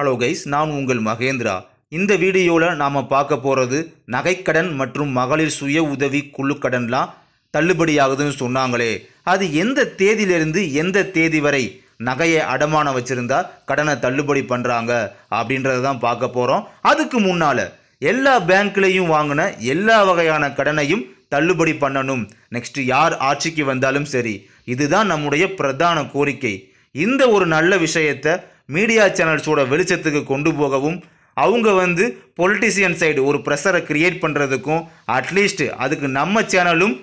hello guys நான் உங்கள் மகேந்திரா இந்த வீடியோவில் நாம் பார்க்க போகிறது நகைக்கடன் மற்றும் மகளிர் சுய உதவி குழு கடன்லாம் தள்ளுபடியாகுதுன்னு சொன்னாங்களே அது எந்த தேதியிலிருந்து எந்த தேதி வரை நகையை அடமானம் வச்சுருந்தா கடனை தள்ளுபடி பண்ணுறாங்க அப்படின்றத தான் பார்க்க போகிறோம் அதுக்கு முன்னால் எல்லா பேங்க்லேயும் வாங்கின எல்லா வகையான கடனையும் தள்ளுபடி பண்ணணும் நெக்ஸ்ட் யார் ஆட்சிக்கு வந்தாலும் சரி இதுதான் நம்முடைய பிரதான கோரிக்கை இந்த ஒரு நல்ல விஷயத்தை மீடியா சேனல்ஸோட வெளிச்சத்துக்கு கொண்டு போகவும் அவங்க வந்து பொலிட்டிஷியன் சைடு ஒரு ப்ரெஷரை க்ரியேட் பண்ணுறதுக்கும் அட்லீஸ்ட் அதுக்கு நம்ம சேனலும்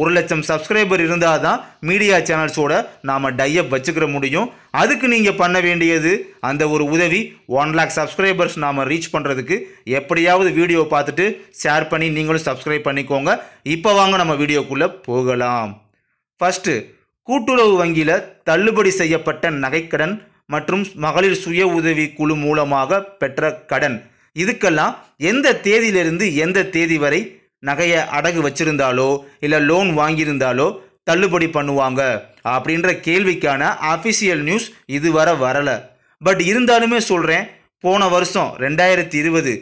ஒரு லட்சம் சப்ஸ்கிரைபர் இருந்தால் தான் மீடியா சேனல்ஸோட நாம் டையப் வச்சுக்கிற முடியும் அதுக்கு நீங்கள் பண்ண வேண்டியது அந்த ஒரு உதவி ஒன் லேக் சப்ஸ்கிரைபர்ஸ் நாம் ரீச் பண்ணுறதுக்கு எப்படியாவது வீடியோ பார்த்துட்டு ஷேர் பண்ணி நீங்களும் சப்ஸ்கிரைப் பண்ணிக்கோங்க இப்போ வாங்க நம்ம வீடியோக்குள்ளே போகலாம் ஃபஸ்ட்டு கூட்டுறவு வங்கியில் தள்ளுபடி செய்யப்பட்ட நகைக்கடன் மற்றும் மகளிர் சுய உதவி குழு மூலமாக பெற்ற கடன் இதுக்கெல்லாம் எந்த தேதியிலிருந்து எந்த தேதி வரை நகையை அடகு வச்சிருந்தாலோ இல்லை லோன் வாங்கியிருந்தாலோ தள்ளுபடி பண்ணுவாங்க அப்படின்ற கேள்விக்கான அஃபிஷியல் நியூஸ் இதுவரை வரலை பட் இருந்தாலுமே சொல்கிறேன் போன வருஷம் ரெண்டாயிரத்தி இருபது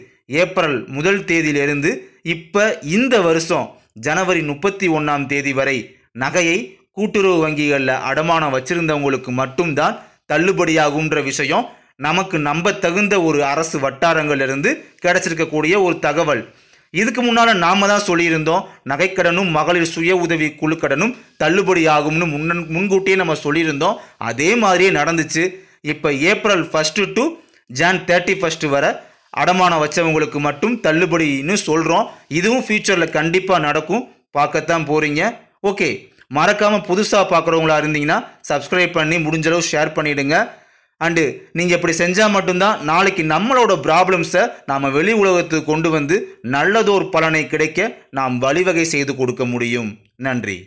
ஏப்ரல் முதல் தேதியிலிருந்து இப்போ இந்த வருஷம் ஜனவரி முப்பத்தி ஒன்றாம் தேதி வரை நகையை கூட்டுறவு வங்கிகளில் அடமானம் வச்சுருந்தவங்களுக்கு மட்டும்தான் தள்ளுபடியாகுன்ற விஷயம் நமக்கு நம்ப தகுந்த ஒரு அரசு வட்டாரங்களிலிருந்து கிடைச்சிருக்கக்கூடிய ஒரு தகவல் இதுக்கு முன்னால் நாம தான் சொல்லியிருந்தோம் நகைக்கடனும் மகளிர் சுய உதவி குழுக்கடனும் தள்ளுபடி ஆகும்னு முன் முன்கூட்டியே நம்ம சொல்லியிருந்தோம் அதே மாதிரியே நடந்துச்சு இப்போ April first to Jan thirty first வர அடமானம் வச்சவங்களுக்கு மட்டும் தள்ளுபடின்னு சொல்கிறோம் இதுவும் ஃப்யூச்சரில் கண்டிப்பாக நடக்கும் பார்க்கத்தான் போகிறீங்க ஓகே மறக்காமல் புதுசாக பார்க்குறவங்களா இருந்தீங்கன்னா சப்ஸ்கிரைப் பண்ணி முடிஞ்சளவு ஷேர் பண்ணிவிடுங்க அண்டு நீங்கள் இப்படி செஞ்சால் மட்டும்தான் நாளைக்கு நம்மளோட ப்ராப்ளம்ஸை நாம் வெளி உலகத்துக்கு கொண்டு வந்து நல்லதோர் பலனை கிடைக்க நாம் வழிவகை செய்து கொடுக்க முடியும் நன்றி